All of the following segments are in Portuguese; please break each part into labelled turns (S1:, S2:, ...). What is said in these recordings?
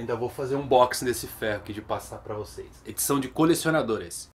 S1: Ainda vou fazer um box desse ferro aqui de passar para vocês. Edição de colecionadores.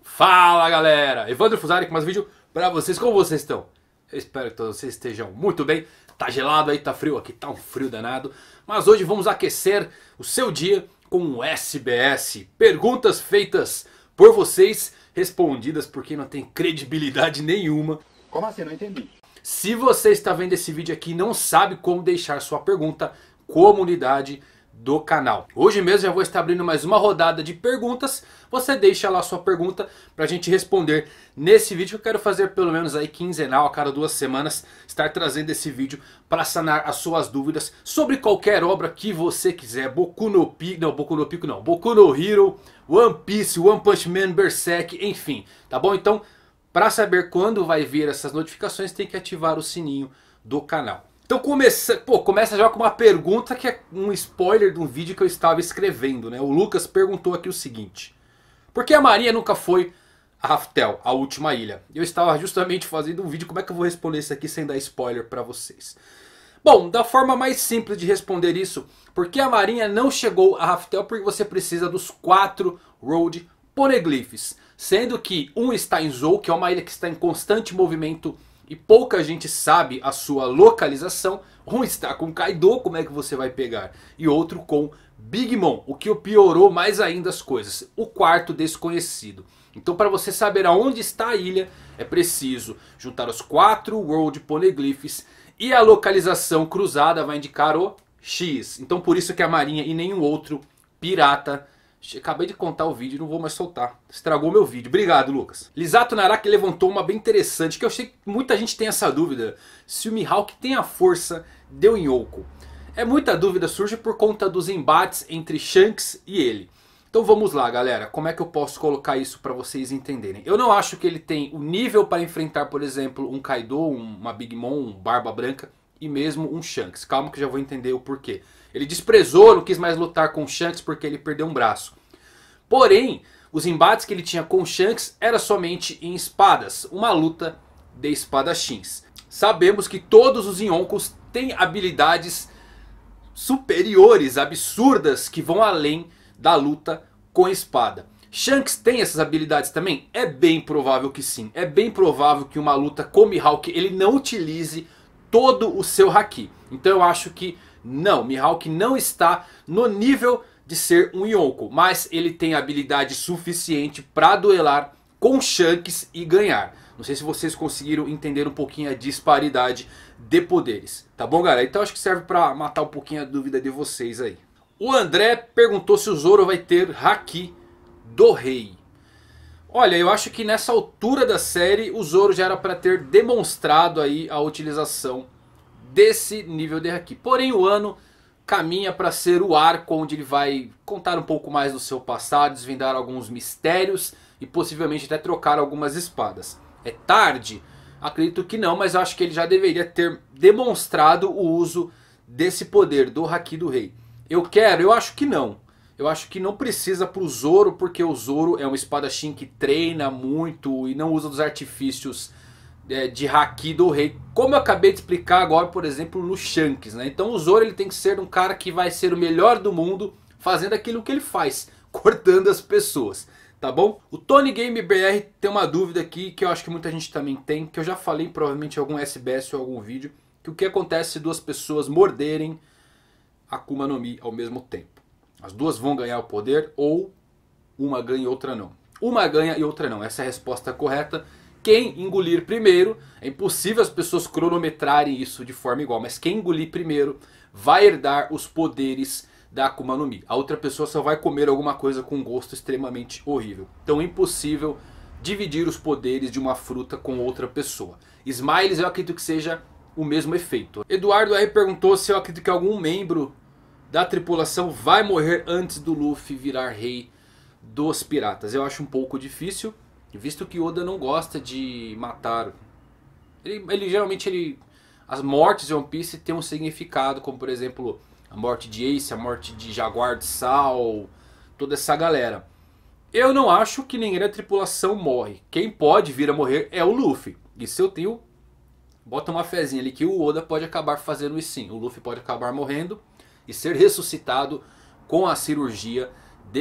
S1: Fala galera, Evandro Fusari com mais um vídeo para vocês. Como vocês estão? Eu espero que todos vocês estejam muito bem. Tá gelado aí, tá frio aqui, tá um frio danado. Mas hoje vamos aquecer o seu dia com o SBS. Perguntas feitas por vocês, respondidas por quem não tem credibilidade nenhuma. Como assim? Não entendi. Se você está vendo esse vídeo aqui e não sabe como deixar sua pergunta, comunidade do canal. Hoje mesmo já vou estar abrindo mais uma rodada de perguntas. Você deixa lá sua pergunta para a gente responder nesse vídeo. Que eu quero fazer pelo menos aí quinzenal, a cada duas semanas, estar trazendo esse vídeo para sanar as suas dúvidas sobre qualquer obra que você quiser. Boku no Pico, não, Boku no Pico não, Boku no Hero, One Piece, One Punch Man, Berserk, enfim. Tá bom? Então, para saber quando vai vir essas notificações, tem que ativar o sininho do canal. Então começa, pô, começa já com uma pergunta que é um spoiler de um vídeo que eu estava escrevendo, né? O Lucas perguntou aqui o seguinte: Por que a Maria nunca foi a Raftel, a última ilha? Eu estava justamente fazendo um vídeo, como é que eu vou responder isso aqui sem dar spoiler para vocês? Bom, da forma mais simples de responder isso, porque a marinha não chegou a Raftel porque você precisa dos quatro Road Poneglyphs. Sendo que um está em Zou, que é uma ilha que está em constante movimento e pouca gente sabe a sua localização. Um está com Kaido, como é que você vai pegar? E outro com Big Mom, o que piorou mais ainda as coisas. O quarto desconhecido. Então para você saber aonde está a ilha, é preciso juntar os quatro World Poneglyphs e a localização cruzada vai indicar o X. Então por isso que a marinha e nenhum outro pirata Acabei de contar o vídeo, não vou mais soltar. Estragou meu vídeo. Obrigado, Lucas. Lisato Naraki levantou uma bem interessante, que eu sei que muita gente tem essa dúvida. Se o Mihawk tem a força de um Yoko. É muita dúvida surge por conta dos embates entre Shanks e ele. Então vamos lá galera, como é que eu posso colocar isso para vocês entenderem? Eu não acho que ele tem o nível para enfrentar por exemplo um Kaido, uma Big Mom, um Barba Branca e mesmo um Shanks. Calma que já vou entender o porquê. Ele desprezou, não quis mais lutar com o Shanks porque ele perdeu um braço. Porém, os embates que ele tinha com Shanks era somente em espadas, uma luta de espadachins. Sabemos que todos os Yonkos têm habilidades superiores, absurdas, que vão além da luta com espada. Shanks tem essas habilidades também? É bem provável que sim. É bem provável que uma luta com Mihawk ele não utilize todo o seu Haki. Então eu acho que não, Mihawk não está no nível de ser um Yonko, mas ele tem habilidade suficiente para duelar com Shanks e ganhar. Não sei se vocês conseguiram entender um pouquinho a disparidade de poderes, tá bom galera? Então acho que serve para matar um pouquinho a dúvida de vocês aí. O André perguntou se o Zoro vai ter Haki do Rei. Olha, eu acho que nessa altura da série o Zoro já era para ter demonstrado aí a utilização desse nível de Haki. Porém o ano caminha para ser o arco onde ele vai contar um pouco mais do seu passado, desvendar alguns mistérios e possivelmente até trocar algumas espadas. É tarde? Acredito que não, mas acho que ele já deveria ter demonstrado o uso desse poder do Haki do Rei. Eu quero? Eu acho que não. Eu acho que não precisa pro Zoro, porque o Zoro é um espadachim que treina muito e não usa dos artifícios é, de haki do rei, como eu acabei de explicar agora, por exemplo, no Shanks. Né? Então o Zoro ele tem que ser um cara que vai ser o melhor do mundo fazendo aquilo que ele faz, cortando as pessoas. Tá bom? O Tony Game BR tem uma dúvida aqui que eu acho que muita gente também tem, que eu já falei provavelmente em algum SBS ou algum vídeo, que o que acontece se duas pessoas morderem Akuma no Mi ao mesmo tempo? As duas vão ganhar o poder ou uma ganha e outra não? Uma ganha e outra não, essa é a resposta correta quem engolir primeiro, é impossível as pessoas cronometrarem isso de forma igual, mas quem engolir primeiro vai herdar os poderes da Akuma no Mi. A outra pessoa só vai comer alguma coisa com um gosto extremamente horrível. Então é impossível dividir os poderes de uma fruta com outra pessoa. Smiles eu acredito que seja o mesmo efeito. Eduardo R perguntou se eu acredito que algum membro da tripulação vai morrer antes do Luffy virar rei dos piratas. Eu acho um pouco difícil. Visto que Oda não gosta de matar. Ele, ele geralmente ele as mortes de One Piece têm um significado, como por exemplo, a morte de Ace, a morte de Jaguar de Sal, toda essa galera. Eu não acho que ninguém da tripulação morre. Quem pode vir a morrer é o Luffy. e seu tio Bota uma fezinha ali que o Oda pode acabar fazendo isso sim. O Luffy pode acabar morrendo e ser ressuscitado com a cirurgia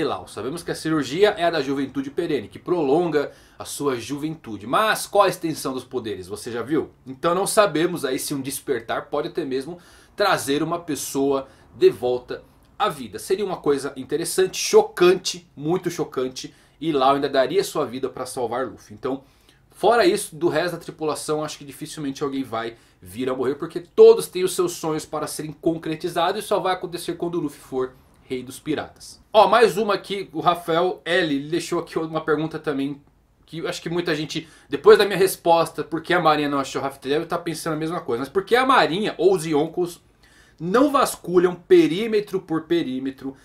S1: Lau. Sabemos que a cirurgia é a da juventude perene, que prolonga a sua juventude. Mas qual a extensão dos poderes? Você já viu? Então não sabemos aí se um despertar pode até mesmo trazer uma pessoa de volta à vida. Seria uma coisa interessante, chocante, muito chocante. E Lau ainda daria sua vida para salvar Luffy. Então, fora isso, do resto da tripulação, acho que dificilmente alguém vai vir a morrer. Porque todos têm os seus sonhos para serem concretizados e só vai acontecer quando o Luffy for Rei dos Piratas. Ó, mais uma aqui, o Rafael L deixou aqui uma pergunta também que acho que muita gente, depois da minha resposta por que a Marinha não achou Raftel, deve estar tá pensando a mesma coisa. Mas por que a Marinha ou os Yonkos não vasculham perímetro por perímetro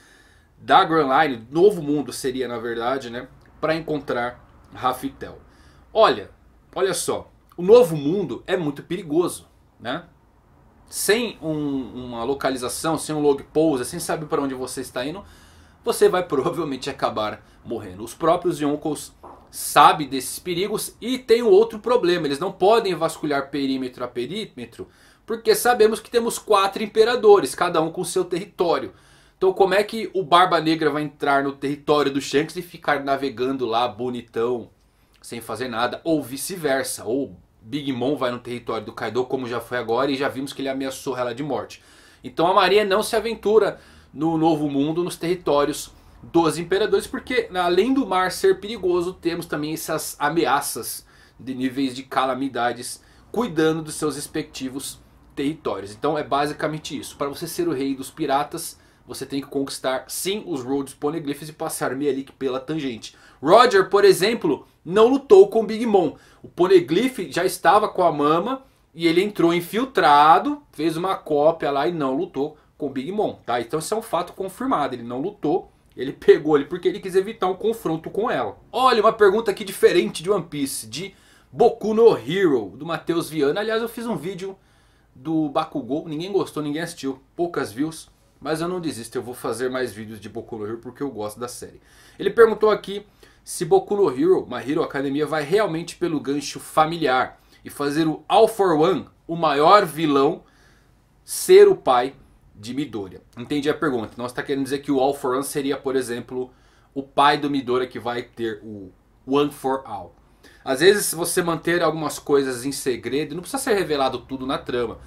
S1: da Grand Line, Novo Mundo seria na verdade, né? Para encontrar Raftel. Olha, olha só, o Novo Mundo é muito perigoso, né? sem um, uma localização, sem um log pose, sem saber para onde você está indo, você vai provavelmente acabar morrendo. Os próprios Yonkos sabem desses perigos e tem um outro problema, eles não podem vasculhar perímetro a perímetro, porque sabemos que temos quatro imperadores, cada um com seu território. Então como é que o Barba Negra vai entrar no território do Shanks e ficar navegando lá bonitão, sem fazer nada, ou vice-versa, ou Big Mom vai no território do Kaido, como já foi agora, e já vimos que ele ameaçou ela de morte. Então a Marinha não se aventura no Novo Mundo, nos territórios dos Imperadores, porque além do mar ser perigoso, temos também essas ameaças de níveis de calamidades cuidando dos seus respectivos territórios. Então é basicamente isso. Para você ser o rei dos piratas, você tem que conquistar sim os Rhodes Poneglyphs e passar meio pela tangente. Roger, por exemplo, não lutou com o Big Mom. O Poneglyph já estava com a mama e ele entrou infiltrado, fez uma cópia lá e não lutou com o Big Mom, tá? Então isso é um fato confirmado, ele não lutou, ele pegou ele porque ele quis evitar um confronto com ela. Olha, uma pergunta aqui diferente de One Piece, de Boku no Hero, do Matheus Viana. Aliás, eu fiz um vídeo do Bakugou, ninguém gostou, ninguém assistiu, poucas views. Mas eu não desisto, eu vou fazer mais vídeos de Boku no Hero porque eu gosto da série. Ele perguntou aqui se Boku no Hero, My Hero Academia vai realmente pelo gancho familiar e fazer o All For One, o maior vilão, ser o pai de Midoriya. Entendi a pergunta. Nós então, está querendo dizer que o All For One seria, por exemplo, o pai do Midoriya que vai ter o One For All. Às vezes se você manter algumas coisas em segredo, não precisa ser revelado tudo na trama.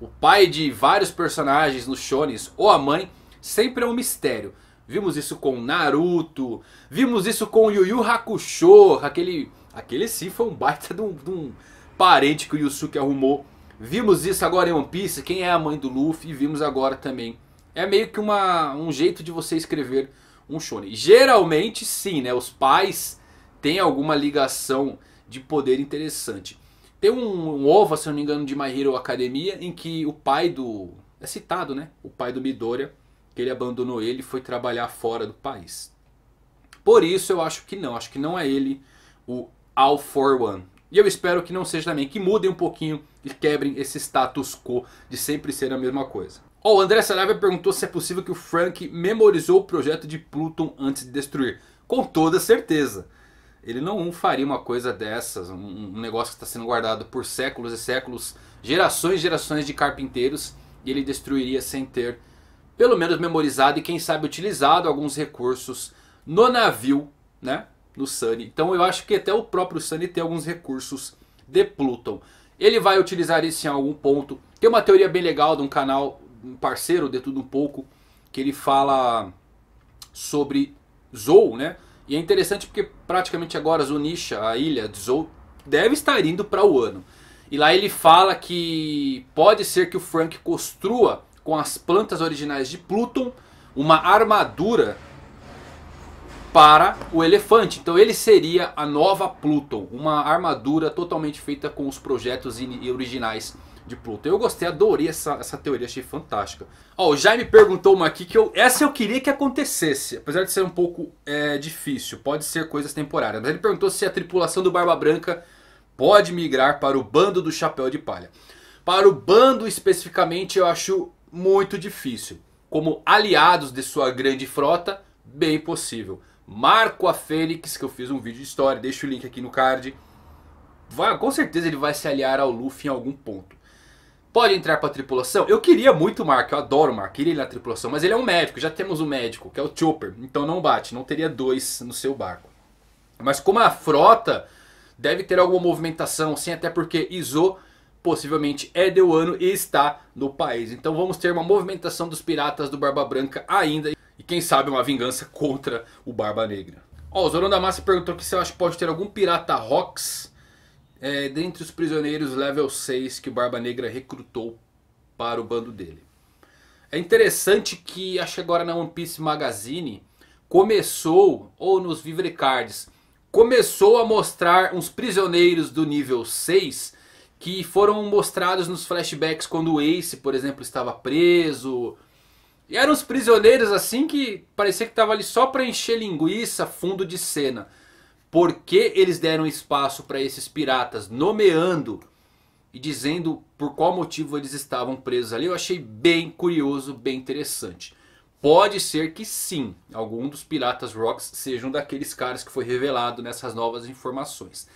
S1: O pai de vários personagens nos shonens ou a mãe sempre é um mistério. Vimos isso com Naruto, vimos isso com Yu Yu Hakusho, aquele, aquele sim foi um baita de um, de um parente que o Yusuke arrumou. Vimos isso agora em One Piece, quem é a mãe do Luffy, e vimos agora também. É meio que uma, um jeito de você escrever um shonen. Geralmente sim, né? Os pais têm alguma ligação de poder interessante. Tem um, um OVA, se eu não me engano, de My Hero Academia, em que o pai do... É citado, né? O pai do Midoriya que ele abandonou ele e foi trabalhar fora do país. Por isso eu acho que não, acho que não é ele o All For One. E eu espero que não seja também, que mudem um pouquinho e quebrem esse status quo de sempre ser a mesma coisa. Oh, o André Saraiva perguntou se é possível que o Frank memorizou o projeto de Pluton antes de destruir. Com toda certeza. Ele não faria uma coisa dessas, um negócio que está sendo guardado por séculos e séculos, gerações e gerações de carpinteiros, e ele destruiria sem ter pelo menos memorizado e quem sabe utilizado alguns recursos no navio, né? No Sunny. Então eu acho que até o próprio Sunny tem alguns recursos de Pluton. Ele vai utilizar isso em algum ponto. Tem uma teoria bem legal de um canal, um parceiro de tudo um pouco, que ele fala sobre Zou, né? E é interessante porque praticamente agora Zunisha, a ilha de Zou, deve estar indo para o ano. E lá ele fala que pode ser que o Frank construa com as plantas originais de Pluton, uma armadura para o elefante. Então ele seria a nova Pluton, uma armadura totalmente feita com os projetos originais de Pluton. Eu gostei, adorei essa, essa teoria, achei fantástica. Ó, o Jaime perguntou uma aqui que eu, essa eu queria que acontecesse, apesar de ser um pouco é, difícil, pode ser coisas temporárias. Mas ele perguntou se a tripulação do Barba Branca pode migrar para o bando do Chapéu de Palha. Para o bando especificamente eu acho muito difícil. Como aliados de sua grande frota, bem possível. Marco a Fênix, que eu fiz um vídeo de história, deixa o link aqui no card. Vai, com certeza ele vai se aliar ao Luffy em algum ponto. Pode entrar pra tripulação? Eu queria muito o Marco, eu adoro o Marco, queria ele na tripulação, mas ele é um médico, já temos um médico, que é o Chopper, então não bate, não teria dois no seu barco. Mas como a frota deve ter alguma movimentação, sim, até porque Izo possivelmente é de Wano e está no país. Então vamos ter uma movimentação dos piratas do Barba Branca ainda. E quem sabe uma vingança contra o Barba Negra. Ó, o Zorão da Massa perguntou aqui se eu acho que pode ter algum pirata Rox é, dentre os prisioneiros level 6 que o Barba Negra recrutou para o bando dele. É interessante que acho que agora na One Piece Magazine começou, ou nos Vivre Cards, começou a mostrar uns prisioneiros do nível 6 que foram mostrados nos flashbacks quando o Ace, por exemplo, estava preso. E eram os prisioneiros assim que parecia que estava ali só para encher linguiça, fundo de cena. Por que eles deram espaço para esses piratas nomeando e dizendo por qual motivo eles estavam presos ali? Eu achei bem curioso, bem interessante. Pode ser que sim, algum dos piratas Rocks sejam daqueles caras que foi revelado nessas novas informações.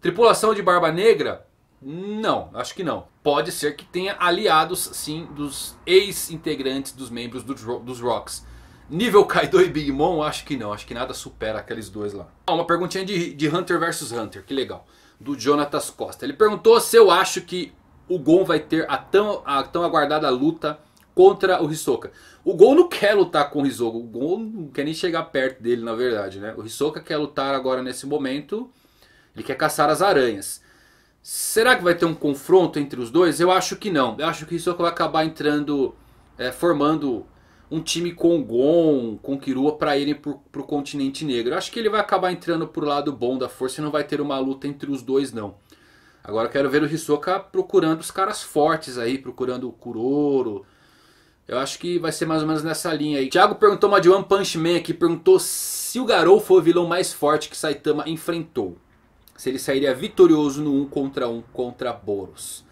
S1: Tripulação de Barba Negra não, acho que não. Pode ser que tenha aliados, sim, dos ex-integrantes dos membros do, dos Rocks. Nível Kaido e Big Mom, acho que não. Acho que nada supera aqueles dois lá. Ah, uma perguntinha de, de Hunter vs Hunter, que legal. Do Jonatas Costa. Ele perguntou se eu acho que o Gon vai ter a tão, a tão aguardada luta contra o Hisoka. O Gon não quer lutar com o Hisoka. O Gon não quer nem chegar perto dele, na verdade, né? O Hisoka quer lutar agora nesse momento. Ele quer caçar as aranhas. Será que vai ter um confronto entre os dois? Eu acho que não. Eu acho que o Hisoka vai acabar entrando, é, formando um time com Gon, com Kirua para irem para o continente negro. Eu acho que ele vai acabar entrando por lado bom da força e não vai ter uma luta entre os dois não. Agora quero ver o Hisoka procurando os caras fortes aí, procurando o Kuroro. Eu acho que vai ser mais ou menos nessa linha aí. Thiago perguntou uma de One Punch Man aqui, perguntou se o Garou foi o vilão mais forte que Saitama enfrentou se ele sairia vitorioso no 1 um contra 1 um contra Boros.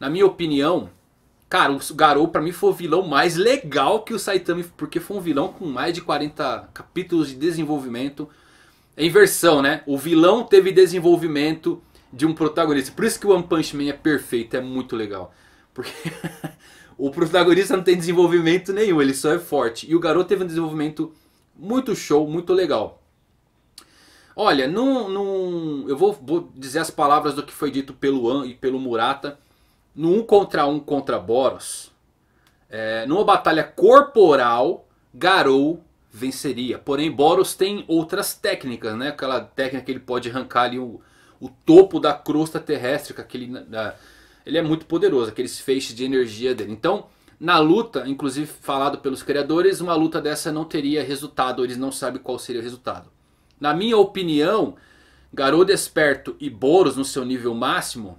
S1: Na minha opinião, cara, o Garou para mim foi o vilão mais legal que o Saitama, porque foi um vilão com mais de 40 capítulos de desenvolvimento. É inversão, né? O vilão teve desenvolvimento de um protagonista. Por isso que o One Punch Man é perfeito, é muito legal. Porque o protagonista não tem desenvolvimento nenhum, ele só é forte. E o Garou teve um desenvolvimento muito show, muito legal. Olha, num, num eu vou, vou, dizer as palavras do que foi dito pelo An e pelo Murata. No 1 um contra 1 um contra Boros, é, numa batalha corporal, Garou venceria. Porém, Boros tem outras técnicas, né? Aquela técnica que ele pode arrancar ali o, o topo da crosta terrestre, que aquele, né, da, ele é muito poderoso, aqueles feixes de energia dele. Então, na luta, inclusive falado pelos criadores, uma luta dessa não teria resultado, eles não sabem qual seria o resultado. Na minha opinião, Garou Desperto e Boros no seu nível máximo,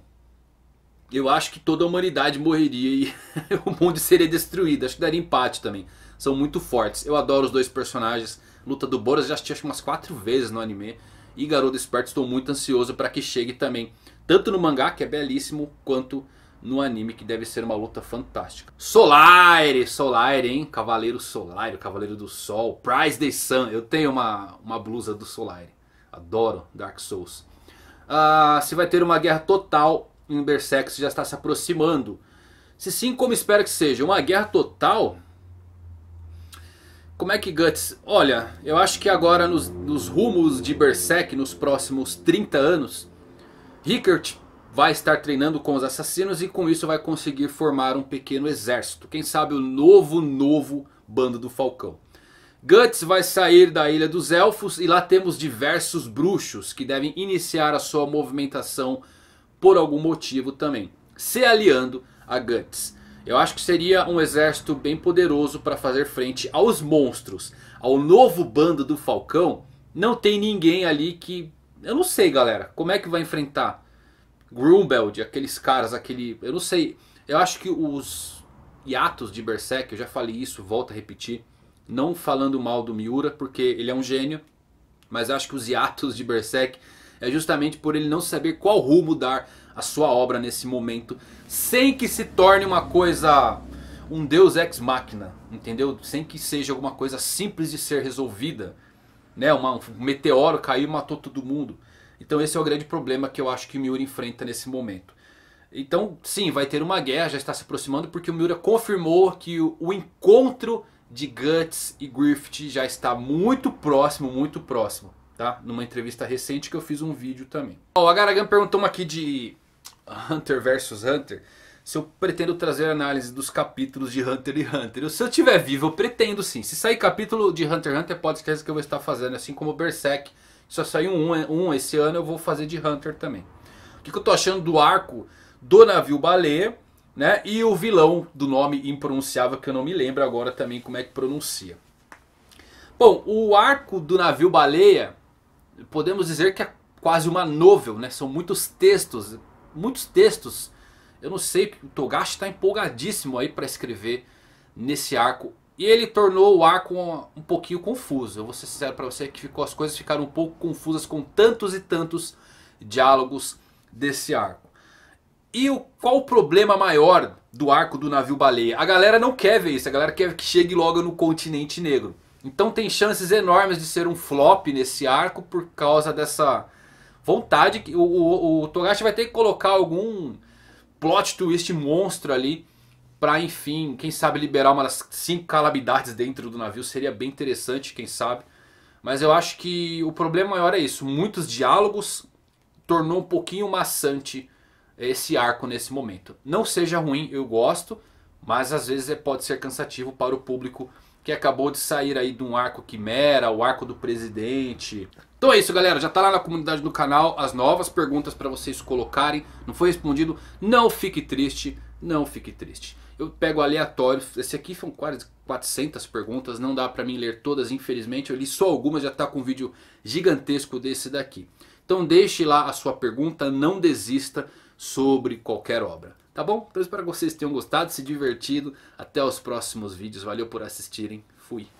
S1: eu acho que toda a humanidade morreria e o mundo seria destruído. Acho que daria empate também. São muito fortes. Eu adoro os dois personagens. Luta do Boros já assisti acho, umas quatro vezes no anime. E Garou Desperto estou muito ansioso para que chegue também. Tanto no mangá, que é belíssimo, quanto no anime, que deve ser uma luta fantástica. Solaire, Solaire, hein? Cavaleiro Solaire, Cavaleiro do Sol, Prize the Sun. Eu tenho uma, uma blusa do Solaire. Adoro Dark Souls. Ah, se vai ter uma guerra total em Berserk, se já está se aproximando. Se sim, como espero que seja? Uma guerra total? Como é que Guts... Olha, eu acho que agora nos, nos rumos de Berserk, nos próximos 30 anos, Rickert vai estar treinando com os assassinos e com isso vai conseguir formar um pequeno exército. Quem sabe o novo, novo bando do Falcão. Guts vai sair da Ilha dos Elfos e lá temos diversos bruxos que devem iniciar a sua movimentação por algum motivo também. Se aliando a Guts. Eu acho que seria um exército bem poderoso para fazer frente aos monstros. Ao novo bando do Falcão. Não tem ninguém ali que... Eu não sei galera, como é que vai enfrentar Grumbeld, aqueles caras, aquele. Eu não sei. Eu acho que os hiatos de Berserk, eu já falei isso, volto a repetir. Não falando mal do Miura, porque ele é um gênio. Mas eu acho que os hiatos de Berserk é justamente por ele não saber qual rumo dar a sua obra nesse momento. Sem que se torne uma coisa. Um deus ex machina, entendeu? Sem que seja alguma coisa simples de ser resolvida. Né? Uma, um meteoro caiu e matou todo mundo. Então esse é o grande problema que eu acho que o Miura enfrenta nesse momento. Então sim, vai ter uma guerra, já está se aproximando, porque o Miura confirmou que o, o encontro de Guts e Griffith já está muito próximo, muito próximo. Tá? Numa entrevista recente que eu fiz um vídeo também. O oh, a Garagan perguntou uma aqui de Hunter versus Hunter. Se eu pretendo trazer análise dos capítulos de Hunter e Hunter. Se eu estiver vivo, eu pretendo sim. Se sair capítulo de Hunter x Hunter, pode ser que eu vou estar fazendo. Assim como Berserk só saiu um, um esse ano, eu vou fazer de Hunter também. O que, que eu tô achando do arco do navio baleia, né? E o vilão do nome impronunciável, que eu não me lembro agora também como é que pronuncia. Bom, o arco do navio baleia, podemos dizer que é quase uma novel, né? São muitos textos, muitos textos. Eu não sei, o Togashi está empolgadíssimo aí para escrever nesse arco e ele tornou o arco um, pouquinho confuso. Eu vou ser sincero para você que ficou, as coisas ficaram um pouco confusas com tantos e tantos diálogos desse arco. E o, qual o problema maior do arco do navio baleia? A galera não quer ver isso, a galera quer que chegue logo no continente negro. Então tem chances enormes de ser um flop nesse arco por causa dessa vontade que o, o, o Togashi vai ter que colocar algum plot twist monstro ali para enfim, quem sabe liberar uma das cinco calamidades dentro do navio seria bem interessante, quem sabe. Mas eu acho que o problema maior é isso, muitos diálogos tornou um pouquinho maçante esse arco nesse momento. Não seja ruim, eu gosto, mas às vezes é, pode ser cansativo para o público que acabou de sair aí de um arco quimera, o arco do presidente. Então é isso galera, já tá lá na comunidade do canal as novas perguntas para vocês colocarem, não foi respondido, não fique triste, não fique triste eu pego aleatório. Esse aqui foram quase 400 perguntas, não dá para mim ler todas, infelizmente. Eu li só algumas, já está com um vídeo gigantesco desse daqui. Então deixe lá a sua pergunta, não desista sobre qualquer obra. Tá bom? Então espero que vocês tenham gostado, se divertido. Até os próximos vídeos. Valeu por assistirem. Fui.